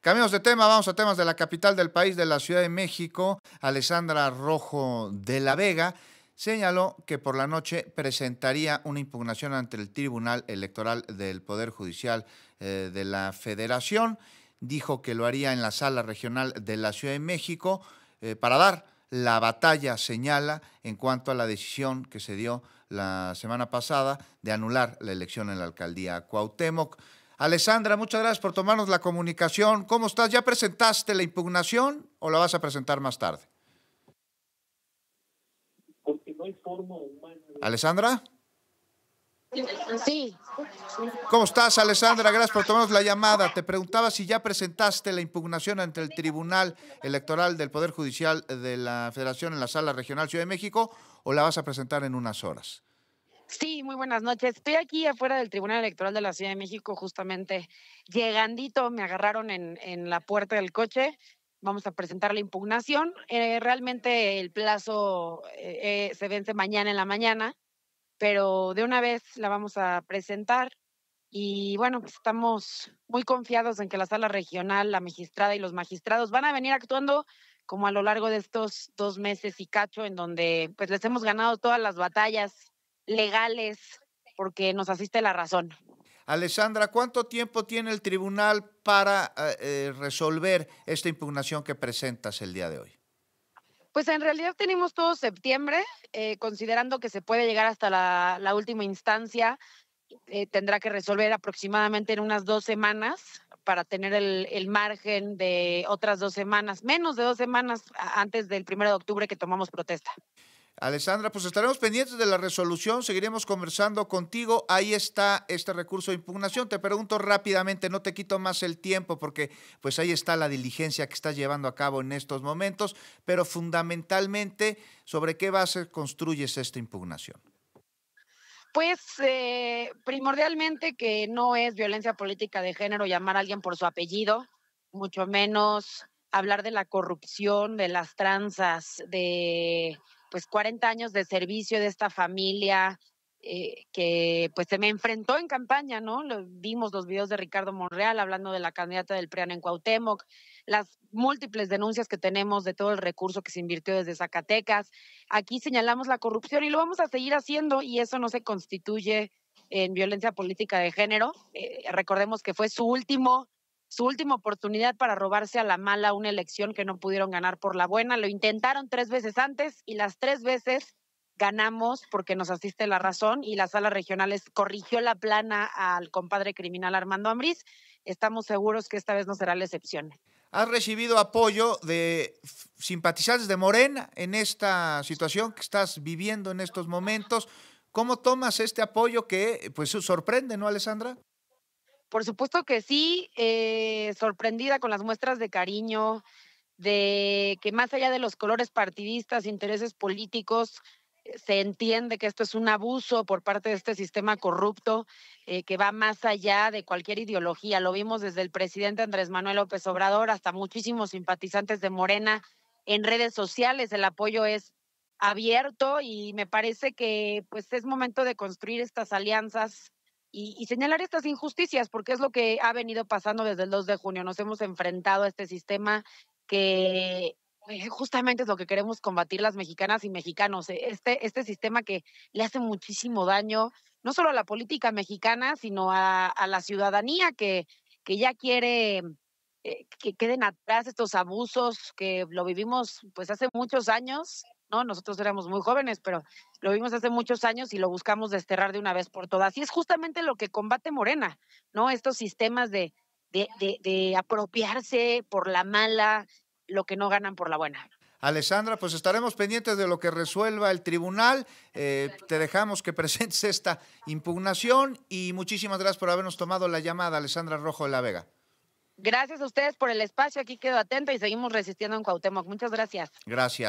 Cambiamos de tema, vamos a temas de la capital del país, de la Ciudad de México. Alessandra Rojo de la Vega señaló que por la noche presentaría una impugnación ante el Tribunal Electoral del Poder Judicial eh, de la Federación. Dijo que lo haría en la sala regional de la Ciudad de México eh, para dar la batalla, señala, en cuanto a la decisión que se dio la semana pasada de anular la elección en la alcaldía Cuauhtémoc. Alessandra, muchas gracias por tomarnos la comunicación. ¿Cómo estás? ¿Ya presentaste la impugnación o la vas a presentar más tarde? Porque no hay forma humana. ¿Alessandra? Sí. ¿Cómo estás, Alessandra? Gracias por tomarnos la llamada. Te preguntaba si ya presentaste la impugnación ante el Tribunal Electoral del Poder Judicial de la Federación en la Sala Regional Ciudad de México o la vas a presentar en unas horas. Sí, muy buenas noches. Estoy aquí afuera del Tribunal Electoral de la Ciudad de México, justamente llegandito, me agarraron en, en la puerta del coche. Vamos a presentar la impugnación. Eh, realmente el plazo eh, eh, se vence mañana en la mañana, pero de una vez la vamos a presentar. Y bueno, pues, estamos muy confiados en que la sala regional, la magistrada y los magistrados van a venir actuando como a lo largo de estos dos meses y cacho, en donde pues les hemos ganado todas las batallas legales, porque nos asiste la razón. Alessandra, ¿cuánto tiempo tiene el tribunal para eh, eh, resolver esta impugnación que presentas el día de hoy? Pues en realidad tenemos todo septiembre, eh, considerando que se puede llegar hasta la, última instancia, tendrá que resolver aproximadamente en unas dos semanas para tener el, el, margen de otras dos semanas, menos de dos semanas antes del primero de octubre que tomamos protesta. Alessandra, pues estaremos pendientes de la resolución, seguiremos conversando contigo. Ahí está este recurso de impugnación. Te pregunto rápidamente, no te quito más el tiempo porque pues ahí está la diligencia que estás llevando a cabo en estos momentos, pero fundamentalmente, ¿sobre qué base construyes esta impugnación? Pues eh, primordialmente que no es violencia política de género llamar a alguien por su apellido, mucho menos hablar de la corrupción, de las tranzas, de pues 40 años de servicio de esta familia eh, que pues se me enfrentó en campaña, ¿no? vimos los videos de Ricardo Monreal hablando de la candidata del PRI en Cuauhtémoc, las múltiples denuncias que tenemos de todo el recurso que se invirtió desde Zacatecas. Aquí señalamos la corrupción y lo vamos a seguir haciendo y eso no se constituye en violencia política de género. Eh, recordemos que fue su último su última oportunidad para robarse a la mala una elección que no pudieron ganar por la buena. Lo intentaron tres veces antes y las tres veces ganamos porque nos asiste la razón y la sala regionales corrigió la plana al compadre criminal Armando Ambriz. Estamos seguros que esta vez no será la excepción. ¿Has recibido apoyo de simpatizantes de Morena en esta situación que estás viviendo en estos momentos? ¿Cómo tomas este apoyo que pues sorprende, no, Alessandra? Por supuesto que sí, eh, sorprendida con las muestras de cariño, de que más allá de los colores partidistas, intereses políticos, eh, se entiende que esto es un abuso por parte de este sistema corrupto eh, que va más allá de cualquier ideología. Lo vimos desde el presidente Andrés Manuel López Obrador hasta muchísimos simpatizantes de Morena en redes sociales. El apoyo es abierto y me parece que pues es momento de construir estas alianzas y, señalar estas injusticias, porque es lo que ha venido pasando desde el 2 de junio. Nos hemos enfrentado a este sistema que eh, justamente es lo que queremos combatir las mexicanas y mexicanos, eh, este, este sistema que le hace muchísimo daño, no solo a la política mexicana, sino a, a la ciudadanía que, que ya quiere eh, que queden atrás estos abusos que lo vivimos pues hace muchos años ¿no? Nosotros éramos muy jóvenes, pero lo vimos hace muchos años y lo buscamos desterrar de una vez por todas. Y es justamente lo que combate Morena, ¿no? Estos sistemas de, de, apropiarse por la mala lo que no ganan por la buena. Alessandra, pues estaremos pendientes de lo que resuelva el tribunal. Eh, te dejamos que presentes esta impugnación y muchísimas gracias por habernos tomado la llamada, Alessandra Rojo de la Vega. Gracias a ustedes por el espacio, aquí quedo atenta y seguimos resistiendo en Cuauhtémoc. Muchas gracias. Gracias.